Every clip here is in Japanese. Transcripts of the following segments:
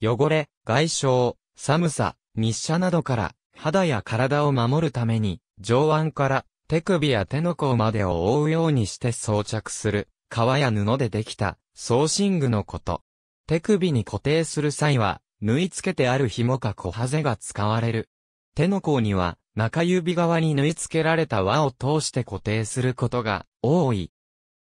汚れ、外傷、寒さ、日射などから肌や体を守るために上腕から手首や手の甲までを覆うようにして装着する革や布でできた装身具のこと。手首に固定する際は縫い付けてある紐か小ハゼが使われる。手の甲には中指側に縫い付けられた輪を通して固定することが多い。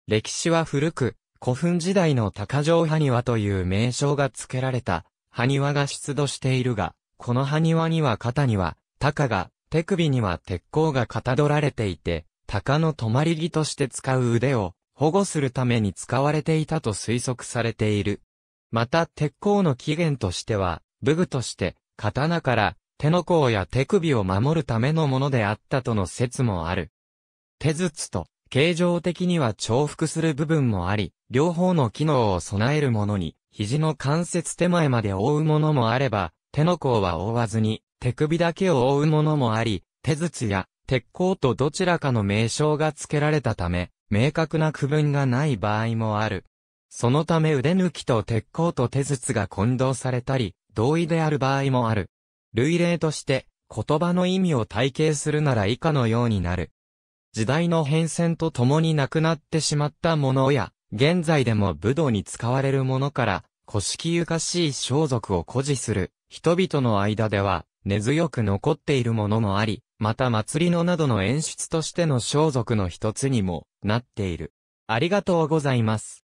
歴史は古く、古墳時代の高城埴輪という名称が付けられた埴輪が出土しているが、この埴輪には肩には、鷹が、手首には鉄鋼がかたどられていて、鷹の止まり木として使う腕を保護するために使われていたと推測されている。また鉄鋼の起源としては、武具として、刀から手の甲や手首を守るためのものであったとの説もある。手筒と形状的には重複する部分もあり、両方の機能を備えるものに肘の関節手前まで覆うものもあれば、手の甲は覆わずに、手首だけを覆うものもあり、手筒や鉄鋼とどちらかの名称が付けられたため、明確な区分がない場合もある。そのため腕抜きと鉄鋼と手筒が混同されたり、同意である場合もある。類例として、言葉の意味を体系するなら以下のようになる。時代の変遷とともになくなってしまったものや、現在でも武道に使われるものから、古式ゆかしい装束を誇示する、人々の間では、根強く残っているものもあり、また祭りのなどの演出としての装束の一つにも、なっている。ありがとうございます。